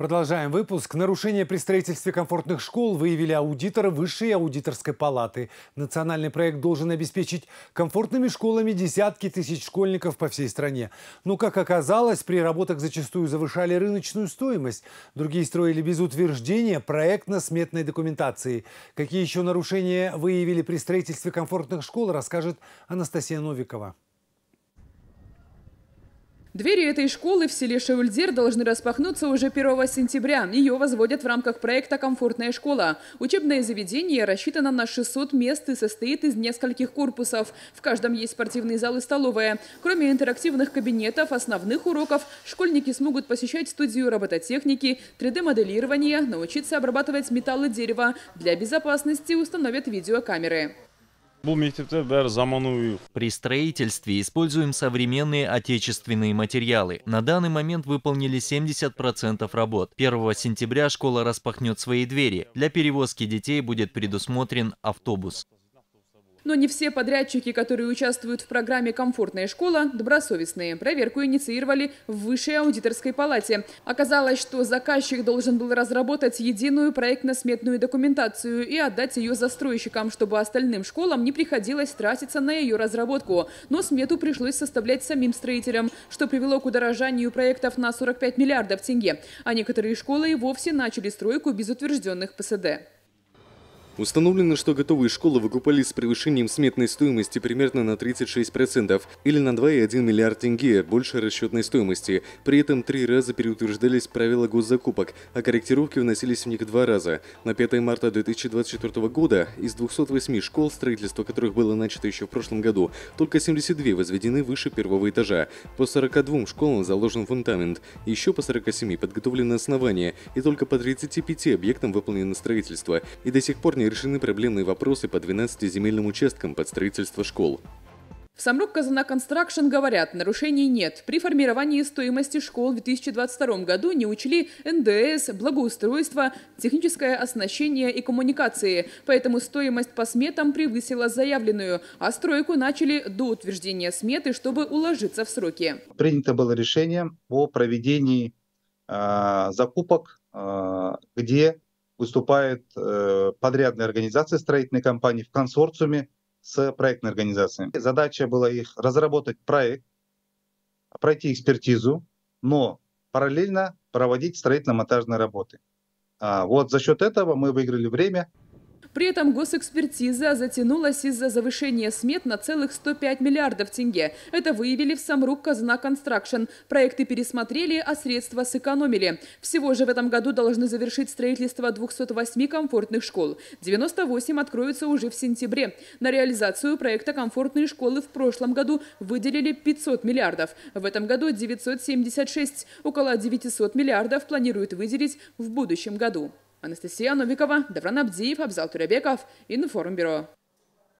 Продолжаем выпуск. Нарушение при строительстве комфортных школ выявили аудиторы Высшей аудиторской палаты. Национальный проект должен обеспечить комфортными школами десятки тысяч школьников по всей стране. Но, как оказалось, при работах зачастую завышали рыночную стоимость. Другие строили без утверждения проектно-сметной документации. Какие еще нарушения выявили при строительстве комфортных школ, расскажет Анастасия Новикова. Двери этой школы в селе Шаульдер должны распахнуться уже 1 сентября. Ее возводят в рамках проекта «Комфортная школа». Учебное заведение рассчитано на 600 мест и состоит из нескольких корпусов. В каждом есть спортивный зал и столовая. Кроме интерактивных кабинетов, основных уроков, школьники смогут посещать студию робототехники, 3 d моделирование научиться обрабатывать металлы дерева. Для безопасности установят видеокамеры. При строительстве используем современные отечественные материалы. На данный момент выполнили 70% работ. 1 сентября школа распахнет свои двери. Для перевозки детей будет предусмотрен автобус. Но не все подрядчики, которые участвуют в программе «Комфортная школа», добросовестные. Проверку инициировали в Высшей аудиторской палате. Оказалось, что заказчик должен был разработать единую проектно-сметную документацию и отдать ее застройщикам, чтобы остальным школам не приходилось тратиться на ее разработку. Но смету пришлось составлять самим строителям, что привело к удорожанию проектов на 45 миллиардов тенге. А некоторые школы и вовсе начали стройку без утвержденных ПСД. Установлено, что готовые школы выкупались с превышением сметной стоимости примерно на 36% или на 2,1 миллиард тенге, больше расчетной стоимости. При этом три раза переутверждались правила госзакупок, а корректировки вносились в них два раза. На 5 марта 2024 года из 208 школ, строительство которых было начато еще в прошлом году, только 72 возведены выше первого этажа. По 42 школам заложен фундамент, еще по 47 подготовлены основания, и только по 35 объектам выполнено строительство. И до сих пор сегодня решены проблемные вопросы по 12 земельным участкам под строительство школ. В Самрук Казана Констракшн говорят, нарушений нет. При формировании стоимости школ в 2022 году не учли НДС, благоустройство, техническое оснащение и коммуникации. Поэтому стоимость по сметам превысила заявленную, а стройку начали до утверждения сметы, чтобы уложиться в сроки. Принято было решение о проведении э, закупок, э, где выступает э, подрядная организация строительной компании в консорциуме с проектной организацией. Задача была их разработать проект, пройти экспертизу, но параллельно проводить строительно-монтажные работы. А вот за счет этого мы выиграли время, при этом госэкспертиза затянулась из-за завышения смет на целых 105 миллиардов тенге. Это выявили в Самрук Казна Констракшн. Проекты пересмотрели, а средства сэкономили. Всего же в этом году должны завершить строительство 208 комфортных школ. 98 откроются уже в сентябре. На реализацию проекта комфортные школы в прошлом году выделили 500 миллиардов. В этом году 976. Около 900 миллиардов планируют выделить в будущем году. Анастасия Новикова, Давран Абдиев, Абзал Туребеков, Информбюро.